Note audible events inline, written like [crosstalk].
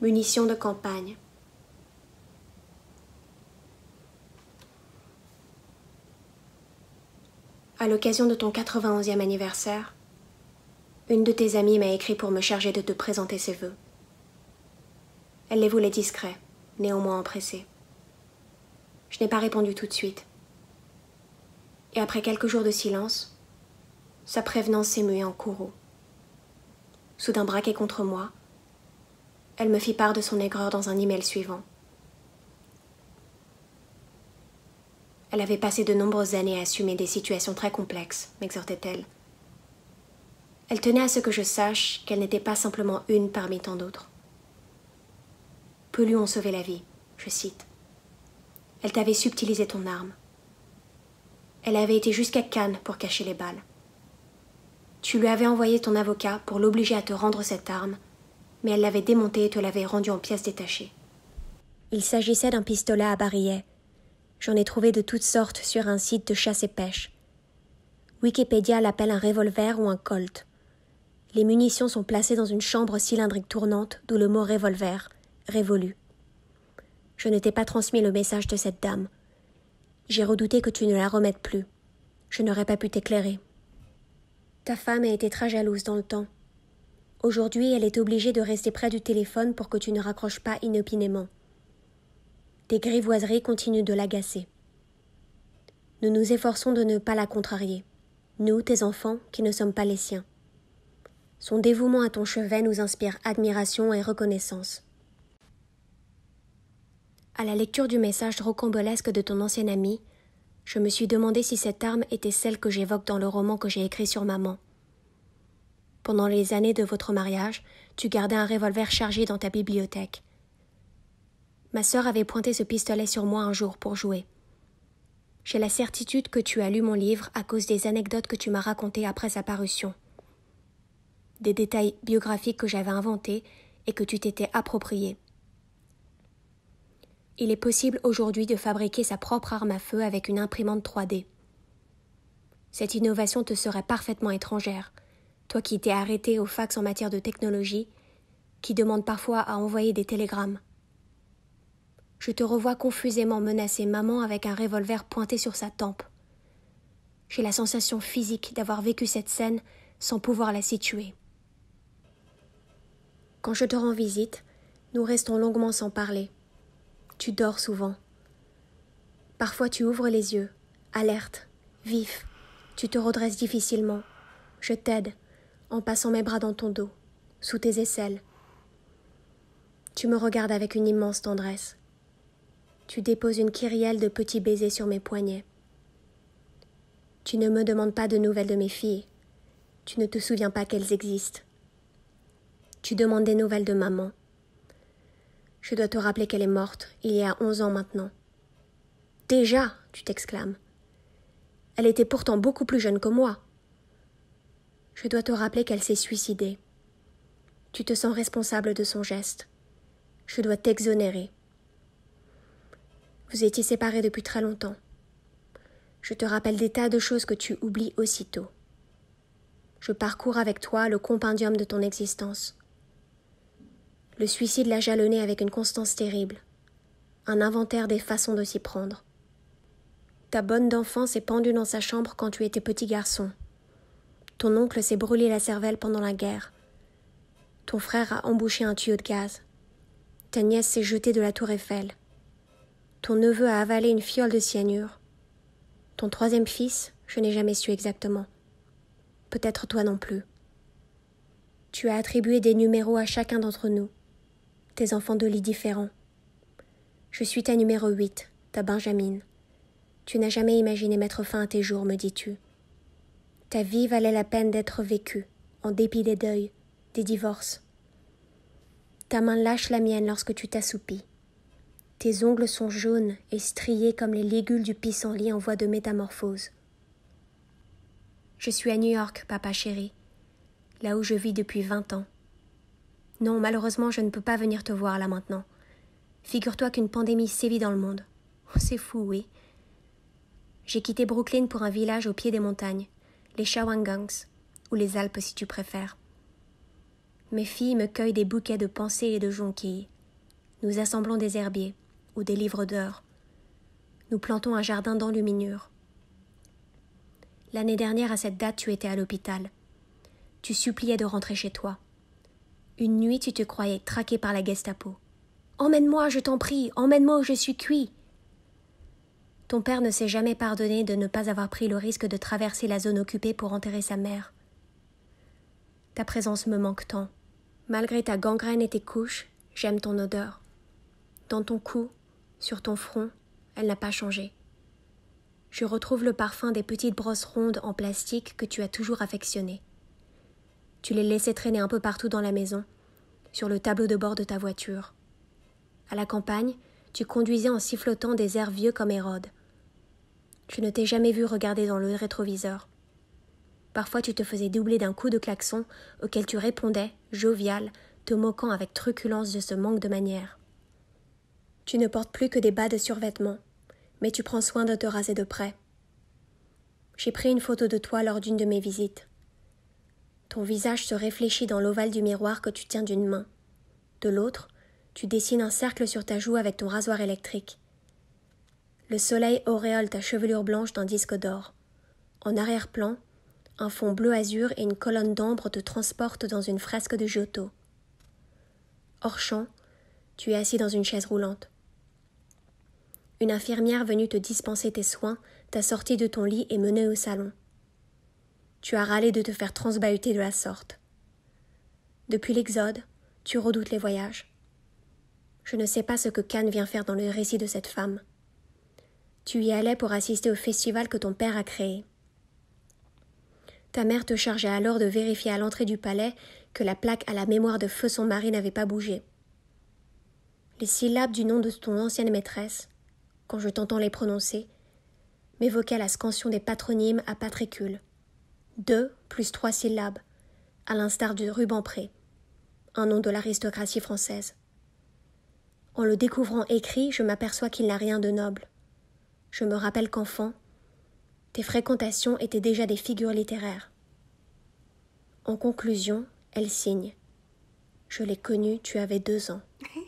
munitions de campagne. À l'occasion de ton 91e anniversaire, une de tes amies m'a écrit pour me charger de te présenter ses vœux. Elle les voulait discrets, néanmoins empressés. Je n'ai pas répondu tout de suite. Et après quelques jours de silence, sa prévenance s'est muée en courroux. Soudain braqué contre moi, elle me fit part de son aigreur dans un email suivant. Elle avait passé de nombreuses années à assumer des situations très complexes, m'exhortait-elle. Elle tenait à ce que je sache qu'elle n'était pas simplement une parmi tant d'autres. Peu lui ont sauvé la vie, je cite. Elle t'avait subtilisé ton arme. Elle avait été jusqu'à Cannes pour cacher les balles. Tu lui avais envoyé ton avocat pour l'obliger à te rendre cette arme mais elle l'avait démonté et te l'avait rendu en pièces détachées. Il s'agissait d'un pistolet à barillet. J'en ai trouvé de toutes sortes sur un site de chasse et pêche. Wikipédia l'appelle un revolver ou un colt. Les munitions sont placées dans une chambre cylindrique tournante d'où le mot revolver, révolu. Je ne t'ai pas transmis le message de cette dame. J'ai redouté que tu ne la remettes plus. Je n'aurais pas pu t'éclairer. Ta femme a été très jalouse dans le temps. Aujourd'hui, elle est obligée de rester près du téléphone pour que tu ne raccroches pas inopinément. Tes grivoiseries continuent de l'agacer. Nous nous efforçons de ne pas la contrarier, nous, tes enfants, qui ne sommes pas les siens. Son dévouement à ton chevet nous inspire admiration et reconnaissance. À la lecture du message rocambolesque de ton ancienne amie, je me suis demandé si cette arme était celle que j'évoque dans le roman que j'ai écrit sur maman. Pendant les années de votre mariage, tu gardais un revolver chargé dans ta bibliothèque. Ma sœur avait pointé ce pistolet sur moi un jour pour jouer. J'ai la certitude que tu as lu mon livre à cause des anecdotes que tu m'as racontées après sa parution. Des détails biographiques que j'avais inventés et que tu t'étais appropriés. Il est possible aujourd'hui de fabriquer sa propre arme à feu avec une imprimante 3D. Cette innovation te serait parfaitement étrangère toi qui t'es arrêté au fax en matière de technologie, qui demande parfois à envoyer des télégrammes. Je te revois confusément menacer maman avec un revolver pointé sur sa tempe. J'ai la sensation physique d'avoir vécu cette scène sans pouvoir la situer. Quand je te rends visite, nous restons longuement sans parler. Tu dors souvent. Parfois tu ouvres les yeux, alerte, vif. Tu te redresses difficilement. Je t'aide en passant mes bras dans ton dos, sous tes aisselles. Tu me regardes avec une immense tendresse. Tu déposes une kyrielle de petits baisers sur mes poignets. Tu ne me demandes pas de nouvelles de mes filles. Tu ne te souviens pas qu'elles existent. Tu demandes des nouvelles de maman. Je dois te rappeler qu'elle est morte, il y a onze ans maintenant. Déjà, tu t'exclames. Elle était pourtant beaucoup plus jeune que moi je dois te rappeler qu'elle s'est suicidée. Tu te sens responsable de son geste. Je dois t'exonérer. Vous étiez séparés depuis très longtemps. Je te rappelle des tas de choses que tu oublies aussitôt. Je parcours avec toi le compendium de ton existence. Le suicide l'a jalonné avec une constance terrible, un inventaire des façons de s'y prendre. Ta bonne d'enfance est pendue dans sa chambre quand tu étais petit garçon. Ton oncle s'est brûlé la cervelle pendant la guerre. Ton frère a embouché un tuyau de gaz. Ta nièce s'est jetée de la tour Eiffel. Ton neveu a avalé une fiole de cyanure. Ton troisième fils, je n'ai jamais su exactement. Peut-être toi non plus. Tu as attribué des numéros à chacun d'entre nous, tes enfants de lits différents. Je suis ta numéro 8, ta Benjamin. Tu n'as jamais imaginé mettre fin à tes jours, me dis-tu. Ta vie valait la peine d'être vécue, en dépit des deuils, des divorces. Ta main lâche la mienne lorsque tu t'assoupis. Tes ongles sont jaunes et striés comme les légules du pissenlit en voie de métamorphose. Je suis à New York, papa chéri, là où je vis depuis vingt ans. Non, malheureusement, je ne peux pas venir te voir là maintenant. Figure-toi qu'une pandémie sévit dans le monde. Oh, c'est fou, oui. J'ai quitté Brooklyn pour un village au pied des montagnes, les Shawangangs, ou les Alpes si tu préfères. Mes filles me cueillent des bouquets de pensées et de jonquilles. Nous assemblons des herbiers, ou des livres d'heures. Nous plantons un jardin d'enluminure. L'année dernière, à cette date, tu étais à l'hôpital. Tu suppliais de rentrer chez toi. Une nuit, tu te croyais traqué par la Gestapo. Emmène-moi, je t'en prie, emmène-moi je suis cuit. Ton père ne s'est jamais pardonné de ne pas avoir pris le risque de traverser la zone occupée pour enterrer sa mère. Ta présence me manque tant. Malgré ta gangrène et tes couches, j'aime ton odeur. Dans ton cou, sur ton front, elle n'a pas changé. Je retrouve le parfum des petites brosses rondes en plastique que tu as toujours affectionnées. Tu les laissais traîner un peu partout dans la maison, sur le tableau de bord de ta voiture. À la campagne, tu conduisais en sifflotant des airs vieux comme Hérode. Tu ne t'es jamais vu regarder dans le rétroviseur. Parfois tu te faisais doubler d'un coup de klaxon auquel tu répondais, jovial, te moquant avec truculence de ce manque de manière. Tu ne portes plus que des bas de survêtement, mais tu prends soin de te raser de près. J'ai pris une photo de toi lors d'une de mes visites. Ton visage se réfléchit dans l'ovale du miroir que tu tiens d'une main. De l'autre, tu dessines un cercle sur ta joue avec ton rasoir électrique. Le soleil auréole ta chevelure blanche d'un disque d'or. En arrière-plan, un fond bleu azur et une colonne d'ambre te transportent dans une fresque de Giotto. Hors champ, tu es assis dans une chaise roulante. Une infirmière venue te dispenser tes soins t'a sorti de ton lit et menée au salon. Tu as râlé de te faire transbahuter de la sorte. Depuis l'Exode, tu redoutes les voyages. Je ne sais pas ce que Cannes vient faire dans le récit de cette femme. Tu y allais pour assister au festival que ton père a créé. Ta mère te chargeait alors de vérifier à l'entrée du palais que la plaque à la mémoire de feu son mari n'avait pas bougé. Les syllabes du nom de ton ancienne maîtresse, quand je t'entends les prononcer, m'évoquaient la scansion des patronymes à Patricule. Deux plus trois syllabes, à l'instar du Rubempré, un nom de l'aristocratie française. En le découvrant écrit, je m'aperçois qu'il n'a rien de noble. Je me rappelle qu'enfant, tes fréquentations étaient déjà des figures littéraires. En conclusion, elle signe. Je l'ai connue, tu avais deux ans. [laughs]